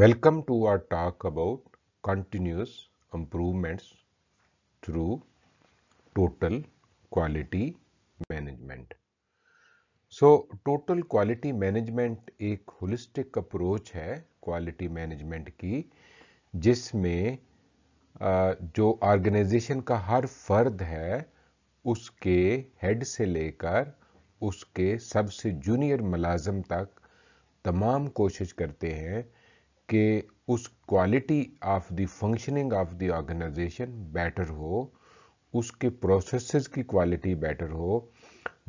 Welcome to our talk about continuous improvements through total quality management. So, total quality management एक holistic approach है quality management की जिसमें जो organization का हर फर्द है उसके head से लेकर उसके सबसे junior मुलाजम तक तमाम कोशिश करते हैं कि उस quality of the functioning of the organization better हो उसके प्रोसेसेस की क्वालिटी बेटर हो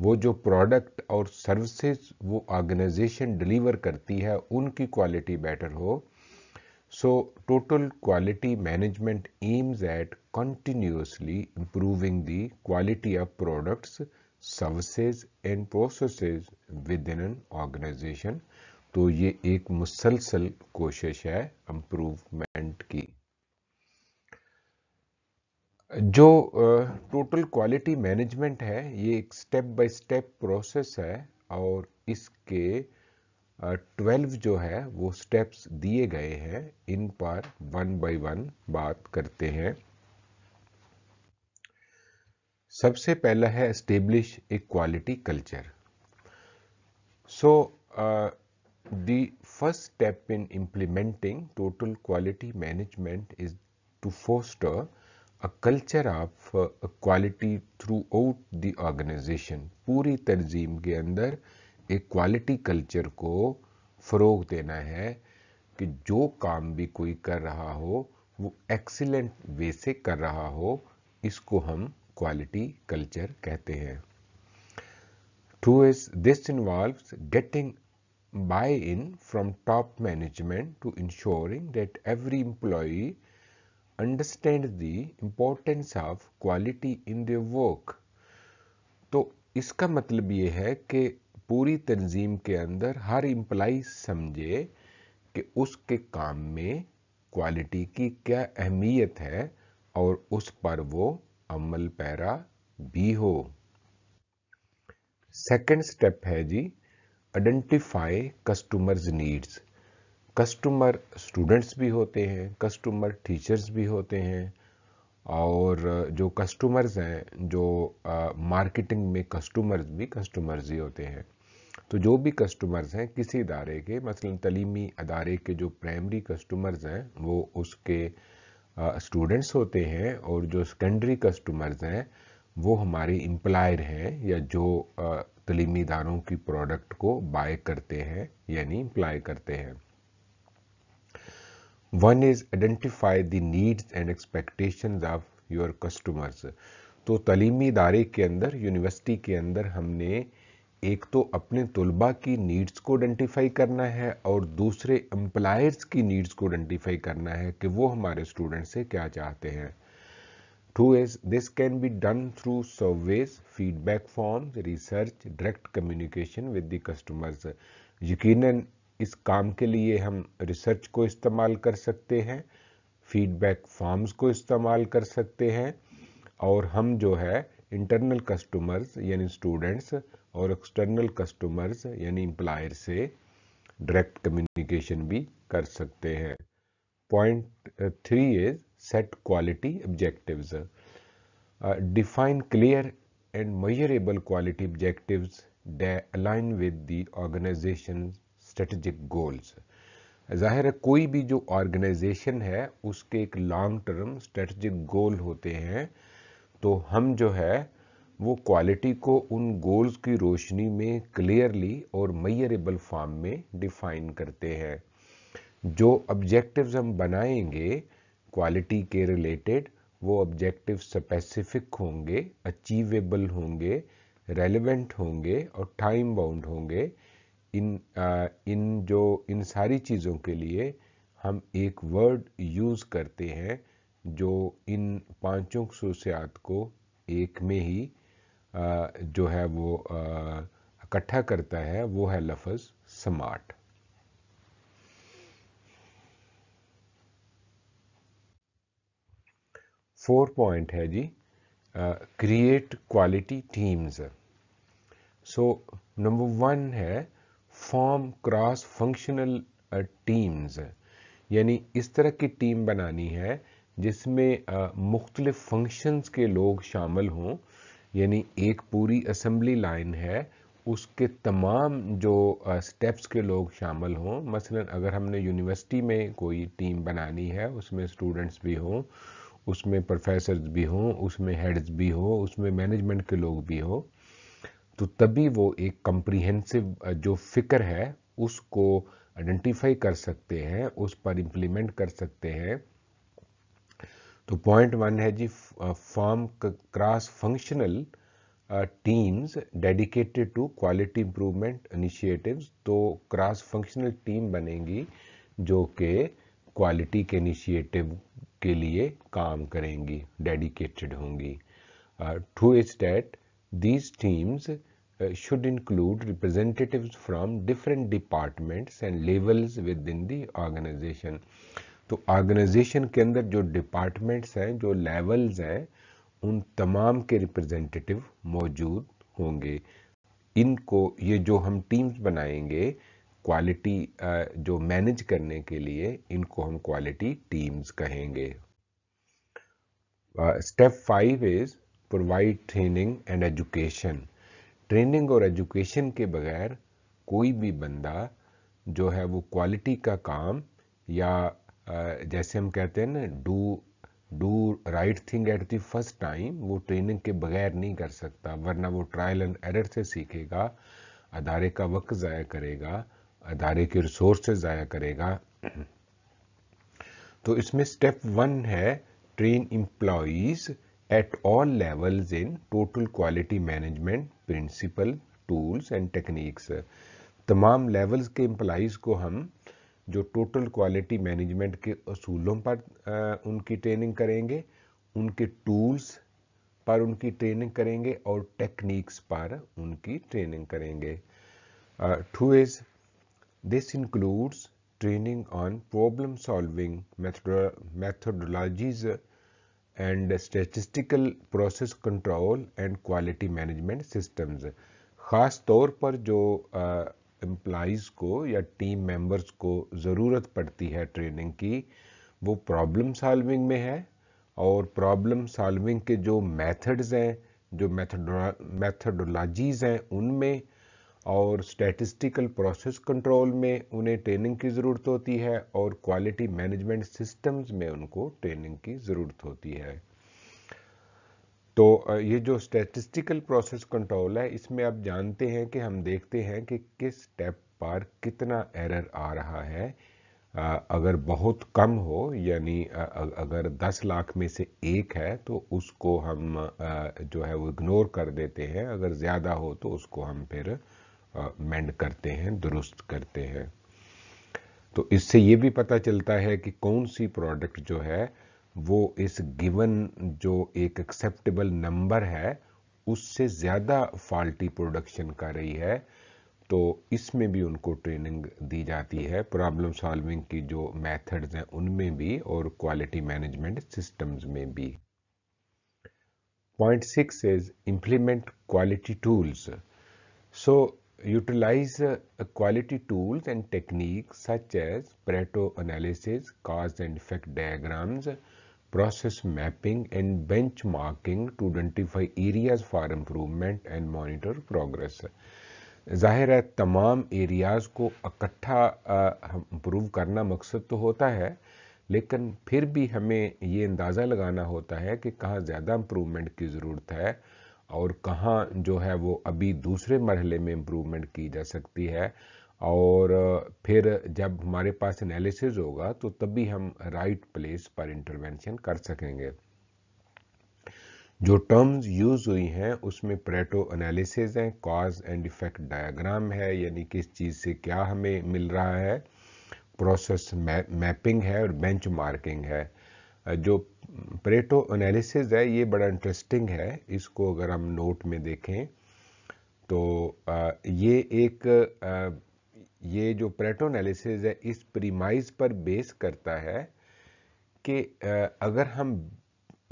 वो जो प्रोडक्ट और सर्विसेज वो ऑर्गेनाइजेशन डिलीवर करती है उनकी क्वालिटी बेटर हो so total quality management aims at improving the quality of products services and and within an organization तो ये एक मुसलसल कोशिश है इम्प्रूवमेंट की जो टोटल क्वालिटी मैनेजमेंट है ये एक स्टेप बाय स्टेप प्रोसेस है और इसके ट्वेल्व जो है वो स्टेप्स दिए गए हैं इन पर वन बाय वन बात करते हैं सबसे पहला है establish a quality culture so the first step in implementing total quality management is to foster a culture of uh, quality throughout the organization puri तरजीम ke andar एक quality culture ko farogh dena hai ki jo kaam bhi koi kar raha ho wo excellent way se kar raha ho isko hum quality culture kehte hain through is this involves getting buy-in from top management to ensuring that every employee understands the importance of quality in their work तो इसका मतलब ये है कि पूरी तंजीम के अंदर हर employee समझे कि उसके काम में क्वालिटी की क्या अहमियत है और उस पर वो अमल पैरा भी हो सेकंड स्टेप है जी identify customers needs customer students भी होते हैं कस्टमर टीचर्स भी होते हैं और जो कस्टमर्स हैं जो मार्केटिंग में कस्टमर्स भी कस्टमर्स ही होते हैं तो जो भी कस्टमर्स हैं किसी इदारे के मसलन तलीमी अदारे के जो प्राइमरी कस्टमर्स हैं वो उसके स्टूडेंट्स होते हैं और जो सेकेंडरी कस्टमर्स हैं वो हमारे इम्प्लायर हैं या जो तलीमीदारों की प्रोडक्ट को बाय करते हैं यानी इम्प्लाई करते हैं one is identify the needs and expectation of your customers तो तलीमी इदारे के अंदर यूनिवर्सिटी के अंदर हमने एक तो अपने तलबा की नीड्स को आइडेंटिफाई करना है और दूसरे एम्प्लायर्स की नीड्स को आइडेंटिफाई करना है कि वो हमारे स्टूडेंट से क्या चाहते हैं Two is this can be done through surveys, feedback forms, research, direct communication with the customers. यकीनन इस काम के लिए हम रिसर्च को इस्तेमाल कर सकते हैं फीडबैक फॉर्म्स को इस्तेमाल कर सकते हैं और हम जो है इंटरनल कस्टमर्स यानी स्टूडेंट्स और एक्सटर्नल कस्टमर्स यानी एम्प्लायर से डायरेक्ट कम्युनिकेशन भी कर सकते हैं point three is set quality objectives. Uh, define clear and measurable quality objectives that align with the organization's strategic goals. ज़ाहिर है कोई भी जो ऑर्गेनाइजेशन है उसके एक लॉन्ग टर्म स्ट्रेटजिक गोल होते हैं तो हम जो है वो क्वालिटी को उन गोल्स की रोशनी में क्लियरली और मैयरेबल फॉर्म में डिफाइन करते हैं जो ऑब्जेक्टिव्स हम बनाएंगे क्वालिटी के रिलेटेड वो ऑब्जेक्टिव स्पेसिफिक होंगे अचीवेबल होंगे रेलिवेंट होंगे और टाइम बाउंड होंगे इन आ, इन जो इन सारी चीज़ों के लिए हम एक वर्ड यूज़ करते हैं जो इन पांचों खसूसियात को एक में ही आ, जो है वो इकट्ठा करता है वो है लफज स्मार्ट फोर पॉइंट है जी create quality teams so number one है फॉर्म क्रॉस फंक्शनल टीम्स यानी इस तरह की टीम बनानी है जिसमें मुख्तलिफ फंक्शंस के लोग शामिल हों यानी एक पूरी असम्बली लाइन है उसके तमाम जो स्टेप्स के लोग शामिल हों मसलन अगर हमने यूनिवर्सिटी में कोई टीम बनानी है उसमें स्टूडेंट्स भी हों उसमें प्रोफेसर भी हों उसमें हेड्स भी हो उसमें मैनेजमेंट के लोग भी हो तो तभी वो एक कंप्रीहेंसिव जो फिक्र है उसको आइडेंटिफाई कर सकते हैं उस पर इम्प्लीमेंट कर सकते हैं तो पॉइंट वन है जी form cross functional teams dedicated to quality improvement initiatives तो क्रॉस फंक्शनल टीम बनेगी जो कि क्वालिटी के इनिशिएटिव के लिए काम करेंगी डेडिकेटेड होंगी two is that these teams should include representative from different departments and levels within the organization तो ऑर्गेनाइजेशन के अंदर जो डिपार्टमेंट्स हैं जो लेवल्स हैं उन तमाम के रिप्रेजेंटेटिव मौजूद होंगे इनको ये जो हम टीम्स बनाएंगे क्वालिटी जो मैनेज करने के लिए इनको हम क्वालिटी टीम्स कहेंगे step five is provide training and education training और एजुकेशन के बगैर कोई भी बंदा जो है वो क्वालिटी का काम या uh, जैसे हम कहते हैं ना do do right thing at the first time वो ट्रेनिंग के बगैर नहीं कर सकता वरना वो ट्रायल एंड एरर से सीखेगा अदारे का वक्त ज़ाया करेगा अदारे के रिसोर्सेज ज़ाया करेगा तो इसमें स्टेप वन है train employees at all levels in total quality management principle tools and techniques तमाम लेवल्स के एम्प्लॉज को हम जो टोटल क्वालिटी मैनेजमेंट के असूलों पर उनकी ट्रेनिंग करेंगे उनके टूल्स पर उनकी ट्रेनिंग करेंगे और टेक्निक्स पर उनकी ट्रेनिंग करेंगे two is This includes training on problem solving methodolo methodologies and statistical process control and quality management systems. ख़ास तौर पर जो एम्प्लाइज़ को या टीम मेंबर्स को ज़रूरत पड़ती है ट्रेनिंग की वो प्रॉब्लम सॉल्विंग में है और प्रॉब्लम सॉल्विंग के जो मेथड्स हैं जो मेथडोलॉजीज़ हैं उनमें और स्टैटिस्टिकल प्रोसेस कंट्रोल में उन्हें ट्रेनिंग की ज़रूरत होती है और क्वालिटी मैनेजमेंट सिस्टम्स में उनको ट्रेनिंग की ज़रूरत होती है तो ये जो स्टैटिस्टिकल प्रोसेस कंट्रोल है इसमें आप जानते हैं कि हम देखते हैं कि किस स्टेप पर कितना एरर आ रहा है अगर बहुत कम हो यानी अगर 10 लाख में से एक है तो उसको हम जो है वो इग्नोर कर देते हैं अगर ज़्यादा हो तो उसको हम फिर मेंड करते हैं दुरुस्त करते हैं तो इससे ये भी पता चलता है कि कौन सी प्रोडक्ट जो है वो इस गिवन जो एक एक्सेप्टेबल नंबर है उससे ज़्यादा फॉल्टी प्रोडक्शन कर रही है तो इसमें भी उनको ट्रेनिंग दी जाती है प्रॉब्लम सॉल्विंग की जो मेथड्स हैं उनमें भी और क्वालिटी मैनेजमेंट सिस्टम्स में भी point six is implement quality tools so utilize uh, quality tools and techniques such as Pareto analysis, cause and effect diagrams, process mapping and benchmarking to identify areas for improvement and monitor progress. zahir जाहिर है तमाम areas को इकट्ठा improve करना मकसद तो होता है लेकिन फिर भी हमें ये अंदाज़ा लगाना होता है कि कहाँ ज़्यादा इम्प्रूवमेंट की ज़रूरत है और कहाँ जो है वो अभी दूसरे मरहले में इम्प्रूवमेंट की जा सकती है और फिर जब हमारे पास एनालिसिस होगा तो तभी हम राइट प्लेस पर इंटरवेंशन कर सकेंगे जो टर्म्स यूज हुई हैं उसमें प्रेटो एनालिसिस हैं कॉज एंड इफेक्ट डायग्राम है यानी किस चीज़ से क्या हमें मिल रहा है प्रोसेस मैपिंग है और बेंच मार्किंग है जो प्रेटो एनालिसिस है ये बड़ा इंटरेस्टिंग है इसको अगर हम नोट में देखें तो ये एक ये जो प्रेटो एनालिसिस है इस प्रीमाइज पर बेस करता है कि अगर हम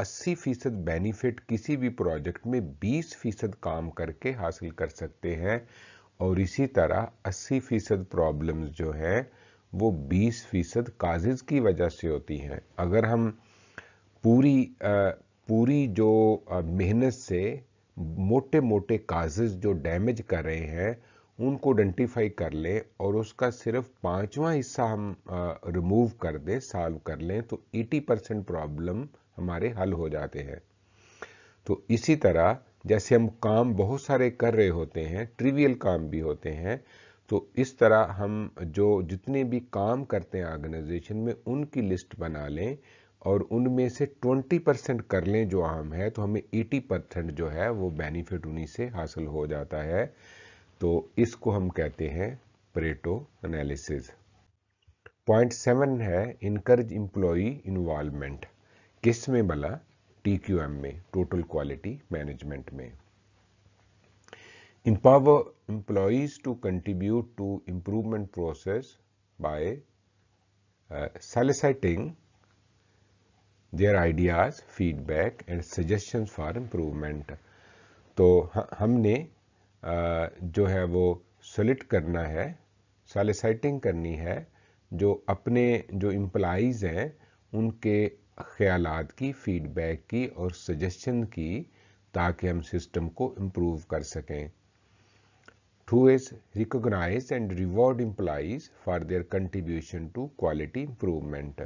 80 फीसद बेनिफिट किसी भी प्रोजेक्ट में 20 फीसद काम करके हासिल कर सकते हैं और इसी तरह 80 फीसद प्रॉब्लम्स जो हैं वो 20 फीसद काजेज की वजह से होती हैं अगर हम पूरी पूरी जो मेहनत से मोटे मोटे काजेज जो डैमेज कर रहे हैं उनको आइडेंटिफाई कर लें और उसका सिर्फ पाँचवा हिस्सा हम रिमूव कर दें सॉल्व कर लें तो 80 परसेंट प्रॉब्लम हमारे हल हो जाते हैं तो इसी तरह जैसे हम काम बहुत सारे कर रहे होते हैं ट्रिवियल काम भी होते हैं तो इस तरह हम जो जितने भी काम करते हैं ऑर्गेनाइजेशन में उनकी लिस्ट बना लें और उनमें से 20 परसेंट कर लें जो आम है तो हमें 80 परसेंट जो है वो बेनिफिट उन्हीं से हासिल हो जाता है तो इसको हम कहते हैं परेटो एनालिसिस पॉइंट सेवन है इनकरेज एम्प्लॉई इन्वॉल्वमेंट किस में भला टी क्यू एम में टोटल क्वालिटी मैनेजमेंट में empower employees to contribute to improvement process by soliciting their ideas feedback and suggestion for improvement तो हमने जो है वो सॉलिट करना है सालिसाइटिंग करनी है जो अपने जो इम्प्लाइज हैं उनके ख्याल की फीडबैक की और सजेशन की ताकि हम सिस्टम को इम्प्रूव कर सकें two is recognize and reward employees for their contribution to quality improvement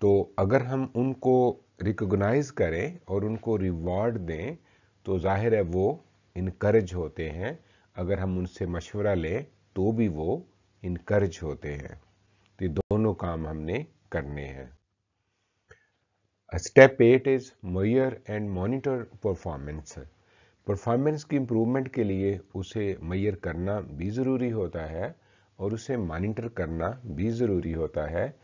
तो अगर हम उनको रिकोगनाइज करें और उनको रिवॉर्ड दें तो जाहिर है वो इनकरेज होते हैं अगर हम उनसे मशवरा लें तो भी वो इनकरेज होते हैं तो ये दोनों काम हमने करने हैं step eight is measure and monitor performance performance की इम्प्रूवमेंट के लिए उसे मैयर करना भी ज़रूरी होता है और उसे मॉनिटर करना भी ज़रूरी होता है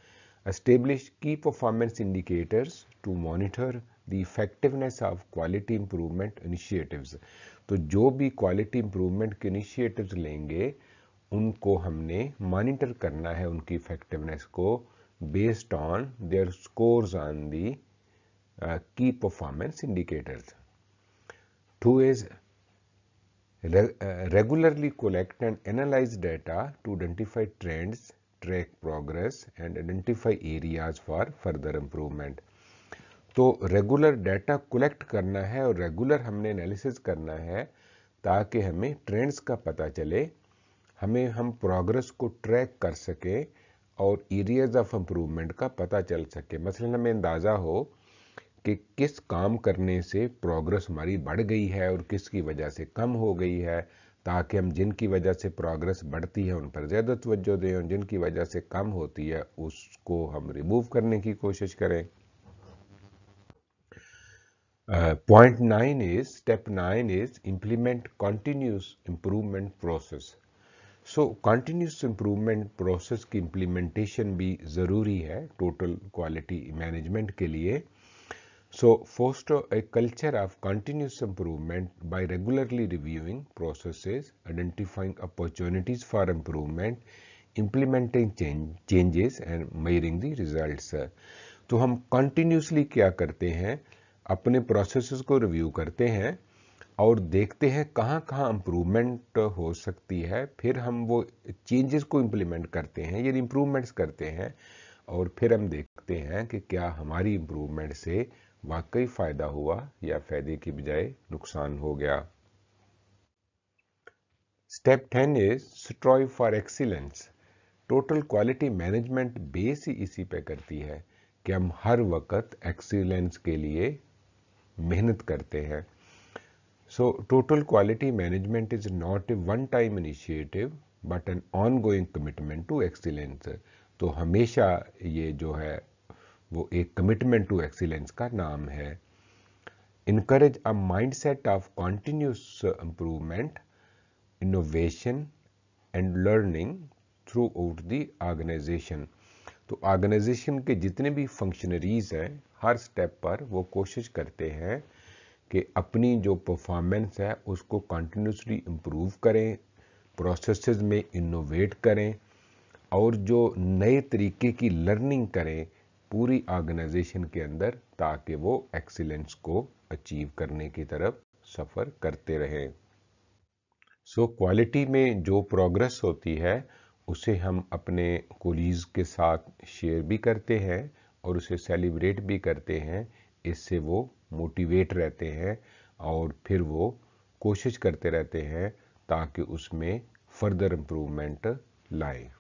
establish key performance indicators to monitor the effectiveness of quality improvement initiatives तो जो भी quality improvement के initiatives लेंगे उनको हमने monitor करना है उनकी effectiveness को based on their scores on the uh, key performance indicators. Two is re uh, regularly collect and analyze data to identify trends track progress and identify areas for further improvement. तो regular data collect करना है और regular हमने analysis करना है ताकि हमें trends का पता चले हमें हम प्रोग्रेस को ट्रैक कर सकें और एरियाज ऑफ इम्प्रूवमेंट का पता चल सके मसलन हमें अंदाज़ा हो कि किस काम करने से प्रोग्रेस हमारी बढ़ गई है और किसकी वजह से कम हो गई है ताकि हम जिनकी वजह से प्रोग्रेस बढ़ती है उन पर ज़्यादा तवज्जो दें और जिनकी वजह से कम होती है उसको हम रिमूव करने की कोशिश करें point nine is step nine is implement continuous improvement process so continuous improvement process की इम्प्लीमेंटेशन भी ज़रूरी है टोटल क्वालिटी मैनेजमेंट के लिए So, foster a culture of continuous improvement by regularly reviewing processes, identifying opportunities for improvement, implementing change, changes and measuring the results. तो हम continuously क्या करते हैं अपने प्रोसेसेस को रिव्यू करते हैं और देखते हैं कहाँ कहाँ इम्प्रूवमेंट हो सकती है फिर हम वो चेंजेस को इम्प्लीमेंट करते हैं यानी इम्प्रूवमेंट्स करते हैं और फिर हम देखते हैं कि क्या हमारी इम्प्रूवमेंट से वाकई फायदा हुआ या फायदे की बजाय नुकसान हो गया step ten is strive for excellence total quality management base ही इसी पे करती है कि हम हर वक्त एक्सीलेंस के लिए मेहनत करते हैं so total quality management is not a one time initiative but an ongoing commitment to excellence तो हमेशा ये जो है वो एक कमिटमेंट टू एक्सीलेंस का नाम है encourage a mindset of continuous improvement innovation and learning throughout the organization तो ऑर्गेनाइजेशन के जितने भी फंक्शनरीज हैं हर स्टेप पर वो कोशिश करते हैं कि अपनी जो परफॉर्मेंस है उसको कंटिन्यूसली इम्प्रूव करें प्रोसेस में इनोवेट करें और जो नए तरीके की लर्निंग करें पूरी ऑर्गेनाइजेशन के अंदर ताकि वो एक्सीलेंस को अचीव करने की तरफ सफ़र करते रहे सो so, क्वालिटी में जो प्रोग्रेस होती है उसे हम अपने कोलीज के साथ शेयर भी करते हैं और उसे सेलिब्रेट भी करते हैं इससे वो मोटिवेट रहते हैं और फिर वो कोशिश करते रहते हैं ताकि उसमें फर्दर इम्प्रूवमेंट लाए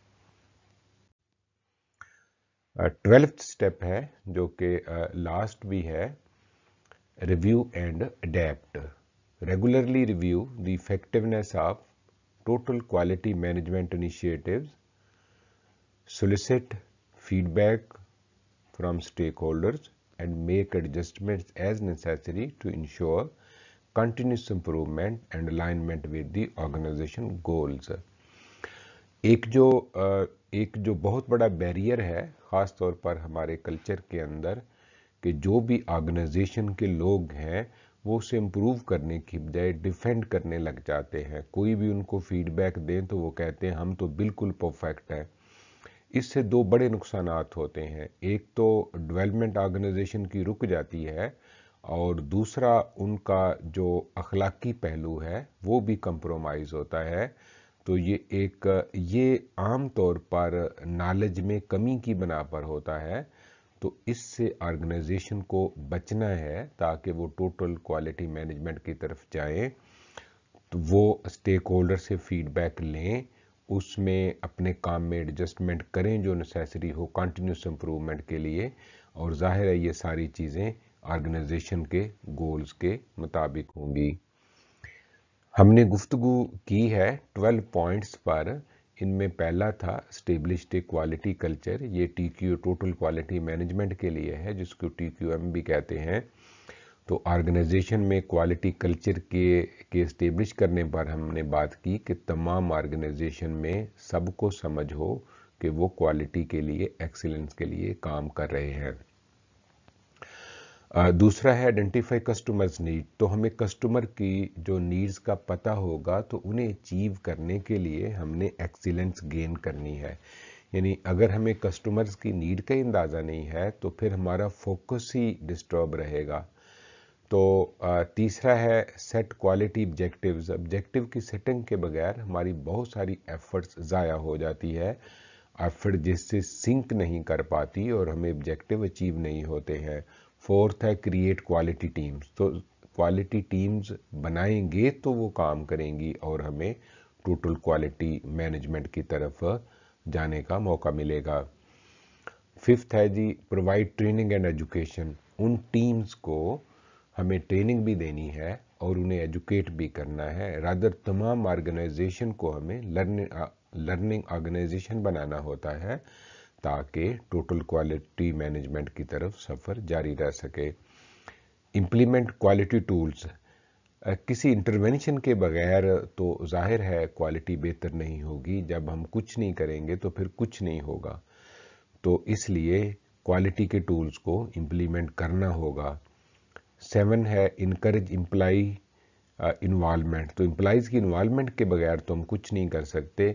ट्वेल्थ स्टेप है जो कि लास्ट भी है review and adapt regularly review the effectiveness of total quality management initiative solicit feedback from stakeholders and make adjustment as necessary to ensure continuous improvement and alignment with the organization goals एक जो एक जो बहुत बड़ा barrier है ख़ास तौर पर हमारे कल्चर के अंदर कि जो भी ऑर्गेनाइजेशन के लोग हैं वो उसे इम्प्रूव करने की बजाय डिफेंड करने लग जाते हैं कोई भी उनको फीडबैक दें तो वो कहते हैं हम तो बिल्कुल परफेक्ट हैं इससे दो बड़े नुकसान होते हैं एक तो डेवलपमेंट ऑर्गेनाइजेशन की रुक जाती है और दूसरा उनका जो अखलाकी पहलू है वो भी कंप्रोमाइज़ होता है तो ये एक ये आम तौर पर नॉलेज में कमी की बना पर होता है तो इससे ऑर्गेनाइजेशन को बचना है ताकि वो टोटल क्वालिटी मैनेजमेंट की तरफ जाए तो वो स्टेक होल्डर से फीडबैक लें उसमें अपने काम में एडजस्टमेंट करें जो नेसेसरी हो कंटिन्यूस इम्प्रूवमेंट के लिए और जाहिर है ये सारी चीज़ें ऑर्गेनाइजेशन के गोल्स के मुताबिक होंगी हमने गुफ्तु की है 12 पॉइंट्स पर इनमें पहला था स्टेब्लिश ए क्वालिटी कल्चर ये T Q total quality management के लिए है जिसको टी क्यू एम भी कहते हैं तो ऑर्गेनाइजेशन में क्वालिटी कल्चर के के स्टेब्लिश करने पर हमने बात की कि तमाम ऑर्गेनाइजेशन में सबको समझ हो कि वो क्वालिटी के लिए एक्सीलेंस के लिए काम कर रहे हैं दूसरा है आइडेंटिफाई कस्टमर्स नीड तो हमें कस्टमर की जो नीड्स का पता होगा तो उन्हें अचीव करने के लिए हमने एक्सीलेंस गेन करनी है यानी अगर हमें कस्टमर्स की नीड का अंदाज़ा नहीं है तो फिर हमारा फोकस ही डिस्टर्ब रहेगा तो तीसरा है सेट क्वालिटी ऑब्जेक्टिव्स ऑब्जेक्टिव की सेटिंग के बगैर हमारी बहुत सारी एफर्ट्स ज़ाया हो जाती है एफर्ट जिससे सिंक नहीं कर पाती और हमें ऑब्जेक्टिव अचीव नहीं होते हैं फोर्थ है क्रिएट क्वालिटी टीम्स तो क्वालिटी टीम्स बनाएंगे तो वो काम करेंगी और हमें टोटल क्वालिटी मैनेजमेंट की तरफ जाने का मौका मिलेगा फिफ्थ है जी प्रोवाइड ट्रेनिंग एंड एजुकेशन उन टीम्स को हमें ट्रेनिंग भी देनी है और उन्हें एजुकेट भी करना है रादर तमाम ऑर्गेनाइजेशन को हमें लर्निंग लर्निंग ऑर्गेनाइजेशन बनाना होता है ताकि टोटल क्वालिटी मैनेजमेंट की तरफ सफ़र जारी रह सके इम्प्लीमेंट क्वालिटी टूल्स किसी इंटरवेंशन के बगैर तो जाहिर है क्वालिटी बेहतर नहीं होगी जब हम कुछ नहीं करेंगे तो फिर कुछ नहीं होगा तो इसलिए क्वालिटी के टूल्स को इम्प्लीमेंट करना होगा सेवन है इनक्रेज इम्प्लाई इन्वॉलमेंट तो इम्प्लाइज़ की इन्वॉलमेंट के बगैर तो हम कुछ नहीं कर सकते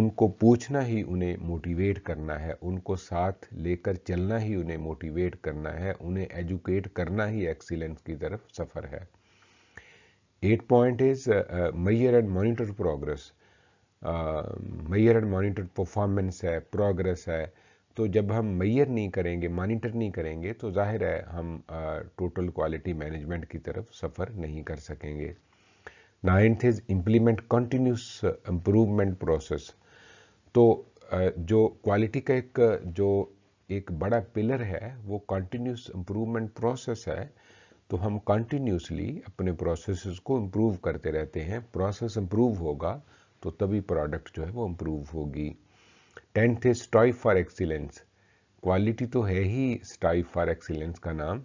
उनको पूछना ही उन्हें मोटिवेट करना है उनको साथ लेकर चलना ही उन्हें मोटिवेट करना है उन्हें एजुकेट करना ही एक्सीलेंस की तरफ सफ़र है eight point is measure and monitor progress measure and monitor performance है प्रोग्रेस है तो जब हम मैयर नहीं करेंगे मॉनिटर नहीं करेंगे तो जाहिर है हम टोटल क्वालिटी मैनेजमेंट की तरफ सफ़र नहीं कर सकेंगे ninth is implement continuous improvement process तो जो क्वालिटी का एक जो एक बड़ा पिलर है वो कंटिन्यूस इम्प्रूवमेंट प्रोसेस है तो हम कंटिन्यूसली अपने प्रोसेस को इम्प्रूव करते रहते हैं प्रोसेस इम्प्रूव होगा तो तभी प्रोडक्ट जो है वो इम्प्रूव होगी tenth is strive for excellence quality तो है ही स्टाइफ फॉर एक्सीलेंस का नाम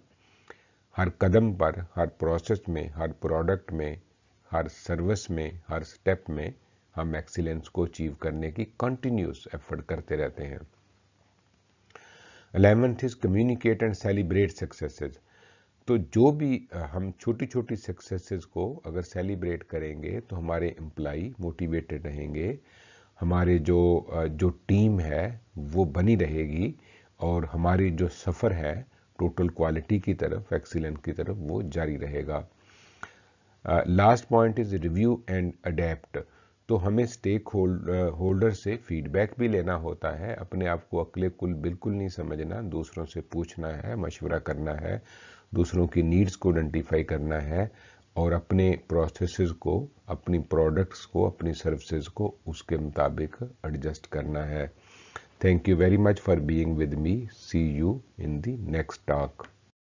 हर कदम पर हर प्रोसेस में हर प्रोडक्ट में हर सर्विस में हर स्टेप में हम एक्सीलेंस को अचीव करने की कंटिन्यूस एफर्ट करते रहते हैं eleventh is communicate and celebrate successes तो जो भी हम छोटी छोटी सक्सेसेस को अगर सेलिब्रेट करेंगे तो हमारे एम्प्लाई मोटिवेटेड रहेंगे हमारे जो जो टीम है वो बनी रहेगी और हमारी जो सफ़र है टोटल क्वालिटी की तरफ एक्सीलेंट की तरफ वो जारी रहेगा last point is review and adapt तो हमें स्टेक होल्ड होल्डर से फीडबैक भी लेना होता है अपने आप को अकले कुल बिल्कुल नहीं समझना दूसरों से पूछना है मशवरा करना है दूसरों की नीड्स को आइडेंटिफाई करना है और अपने प्रोसेसेस को अपनी प्रोडक्ट्स को अपनी सर्विसेज को उसके मुताबिक एडजस्ट करना है thank you very much for being with me see you in the next talk